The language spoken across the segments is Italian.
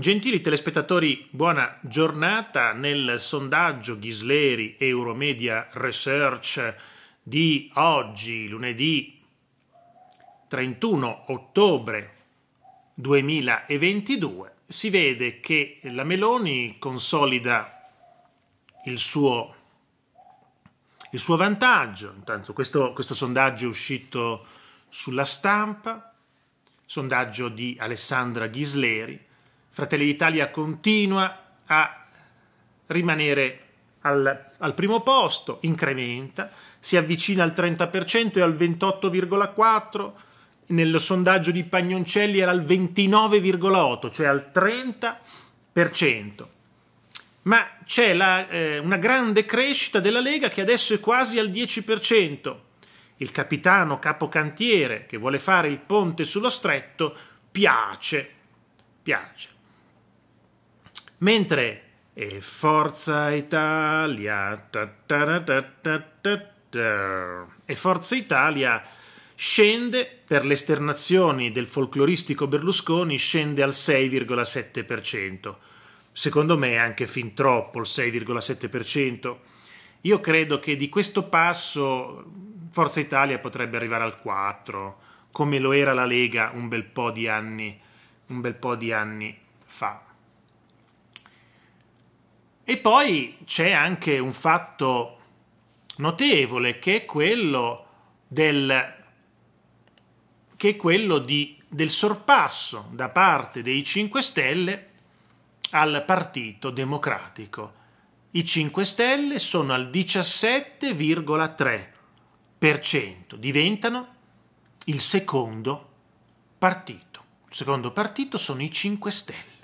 Gentili telespettatori, buona giornata nel sondaggio Ghisleri Euromedia Research di oggi, lunedì 31 ottobre 2022. Si vede che la Meloni consolida il suo, il suo vantaggio. Intanto questo, questo sondaggio è uscito sulla stampa, sondaggio di Alessandra Ghisleri Fratelli d'Italia continua a rimanere al, al primo posto, incrementa, si avvicina al 30% e al 28,4%, nel sondaggio di Pagnoncelli era al 29,8%, cioè al 30%. Ma c'è la, eh, una grande crescita della Lega che adesso è quasi al 10%. Il capitano capocantiere che vuole fare il ponte sullo stretto piace, piace mentre eh, Forza Italia ta ta ta e Forza Italia scende per le esternazioni del folcloristico Berlusconi scende al 6,7%. Secondo me è anche fin troppo il 6,7%. Io credo che di questo passo Forza Italia potrebbe arrivare al 4, come lo era la Lega un bel po' di anni, po di anni fa. E poi c'è anche un fatto notevole che è quello del, che è quello di, del sorpasso da parte dei 5 Stelle al Partito Democratico. I 5 Stelle sono al 17,3%, diventano il secondo partito. Il secondo partito sono i 5 Stelle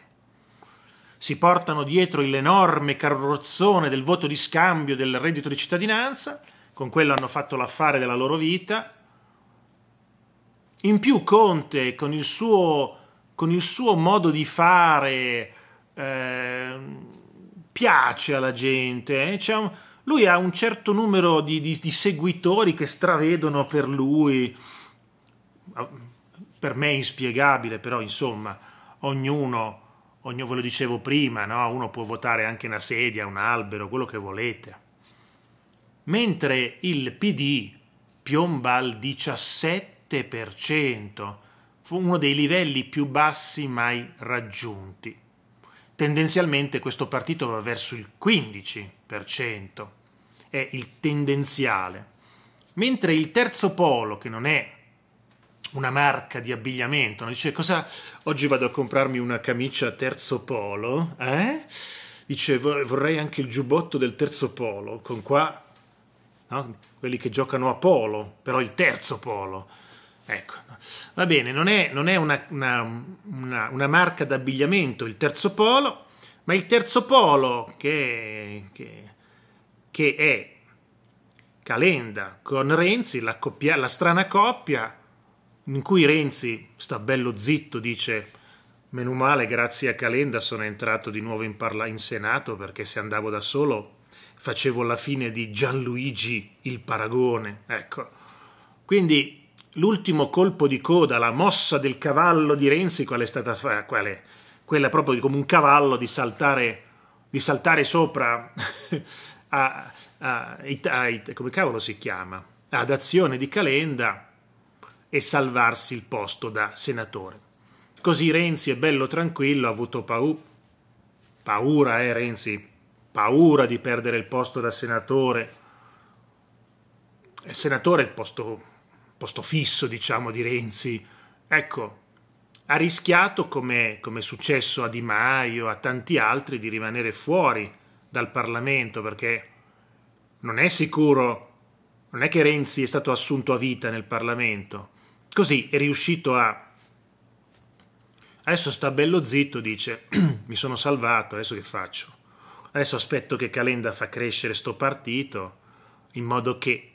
si portano dietro l'enorme carrozzone del voto di scambio del reddito di cittadinanza, con quello hanno fatto l'affare della loro vita. In più Conte, con il suo, con il suo modo di fare, eh, piace alla gente. Eh? Cioè, lui ha un certo numero di, di, di seguitori che stravedono per lui ah, per me è inspiegabile, però insomma, ognuno ognuno ve lo dicevo prima, no? uno può votare anche una sedia, un albero, quello che volete. Mentre il PD piomba al 17%, fu uno dei livelli più bassi mai raggiunti. Tendenzialmente questo partito va verso il 15%, è il tendenziale. Mentre il terzo polo, che non è una marca di abbigliamento, no? dice cosa oggi vado a comprarmi una camicia terzo polo, eh? dice vorrei anche il giubbotto del terzo polo, con qua no? quelli che giocano a polo, però il terzo polo. Ecco, va bene, non è, non è una, una, una, una marca d'abbigliamento il terzo polo, ma il terzo polo che, che, che è Calenda con Renzi, la, coppia, la strana coppia, in cui Renzi sta bello zitto, dice meno male grazie a Calenda sono entrato di nuovo in, parla- in Senato perché se andavo da solo facevo la fine di Gianluigi il Paragone. Ecco, quindi l'ultimo colpo di coda, la mossa del cavallo di Renzi, qual è stata? Qual è? Quella proprio come un cavallo di saltare, di saltare sopra a, a, a, a, come cavolo si chiama? Ad azione di Calenda e salvarsi il posto da senatore. Così Renzi è bello tranquillo, ha avuto paura. Paura, eh Renzi? Paura di perdere il posto da senatore. Il senatore è il posto, posto fisso, diciamo, di Renzi. Ecco, ha rischiato, come, come è successo a Di Maio, a tanti altri, di rimanere fuori dal Parlamento perché non è sicuro, non è che Renzi è stato assunto a vita nel Parlamento Così è riuscito a... Adesso sta bello zitto, dice, mi sono salvato, adesso che faccio? Adesso aspetto che Calenda fa crescere sto partito, in modo che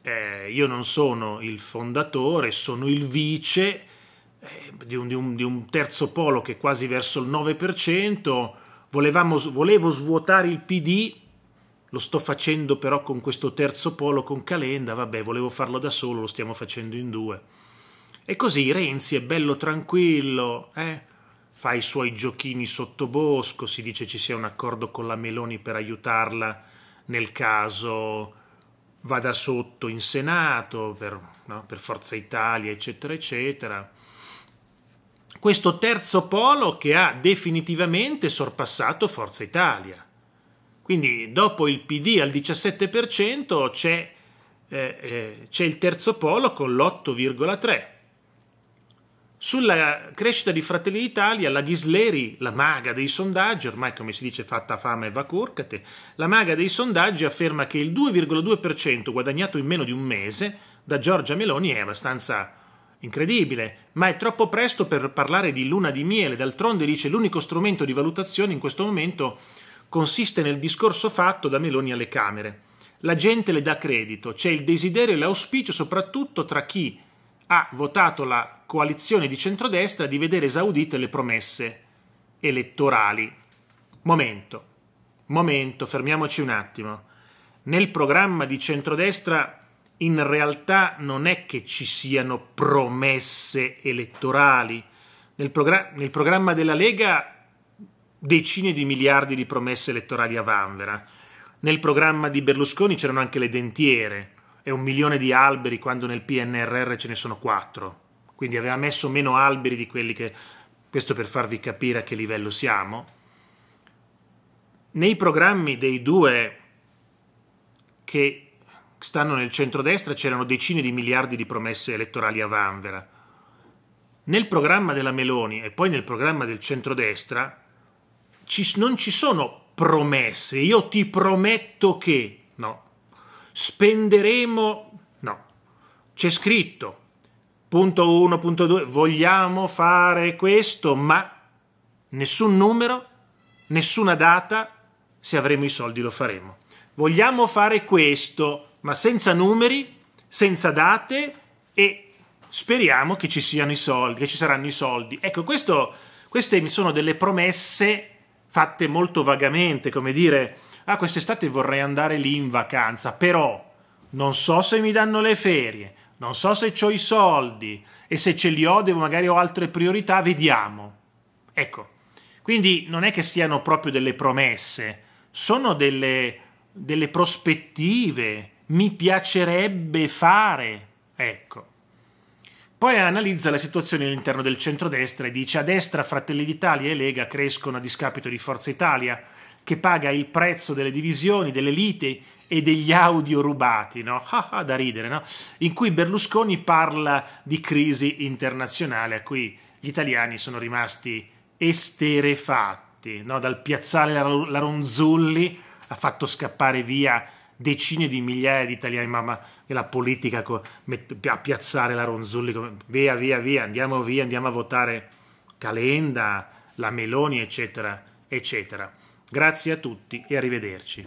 eh, io non sono il fondatore, sono il vice eh, di, un, di, un, di, un, terzo polo che è quasi verso il 9%, Volevamo, volevo svuotare il PD, lo sto facendo però con questo terzo polo con Calenda, vabbè volevo farlo da solo, lo stiamo facendo in due. E così Renzi è bello tranquillo, eh? fa i suoi giochini sottobosco, si dice ci sia un accordo con la Meloni per aiutarla nel caso vada sotto in Senato per, no? per Forza Italia, eccetera, eccetera. Questo terzo polo che ha definitivamente sorpassato Forza Italia. Quindi dopo il PD al 17% c'è, eh, eh, il terzo polo con l'8,3%. Sulla crescita di Fratelli d'Italia, la Ghisleri, la maga dei sondaggi, ormai come si dice fatta fama e va curcate, la maga dei sondaggi afferma che il 2,2% guadagnato in meno di un mese da Giorgia Meloni è abbastanza incredibile, ma è troppo presto per parlare di luna di miele, d'altronde dice l'unico strumento di valutazione in questo momento consiste nel discorso fatto da Meloni alle Camere. La gente le dà credito, c'è il desiderio e l'auspicio soprattutto tra chi ha votato la coalizione di centrodestra di vedere esaudite le promesse elettorali. Momento, momento, fermiamoci un attimo. Nel programma di centrodestra in realtà non è che ci siano promesse elettorali. Nel, progr nel programma della Lega decine di miliardi di promesse elettorali a Vanvera. Nel programma di Berlusconi c'erano anche le dentiere e un milione di alberi quando nel PNRR ce ne sono quattro. Quindi aveva messo meno alberi di quelli che... Questo per farvi capire a che livello siamo. Nei programmi dei due che stanno nel centrodestra c'erano decine di miliardi di promesse elettorali a vanvera. Nel programma della Meloni e poi nel programma del centrodestra ci, non ci sono promesse. Io ti prometto che Spenderemo... No, c'è scritto. Punto 1, punto 2, vogliamo fare questo, ma nessun numero, nessuna data, se avremo i soldi lo faremo. Vogliamo fare questo, ma senza numeri, senza date e speriamo che ci siano i soldi, che ci saranno i soldi. Ecco, questo, queste sono delle promesse fatte molto vagamente, come dire, ah quest'estate vorrei andare lì in vacanza, però non so se mi danno le ferie, non so se ho i soldi e se ce li ho devo magari ho altre priorità, vediamo. Ecco, quindi non è che siano proprio delle promesse, sono delle, delle prospettive, mi piacerebbe fare, ecco. Poi analizza la situazione all'interno del centrodestra e dice a destra Fratelli d'Italia e Lega crescono a discapito di Forza Italia, che paga il prezzo delle divisioni, delle liti e degli audio rubati, no? da ridere, no? In cui Berlusconi parla di crisi internazionale a cui gli italiani sono rimasti esterefatti, no? Dal piazzale la Ronzulli ha fatto scappare via decine di migliaia di italiani, mamma, e la politica a piazzare la Ronzulli, via, via, via, andiamo via, andiamo a votare Calenda, la Meloni, eccetera, eccetera. Grazie a tutti e arrivederci.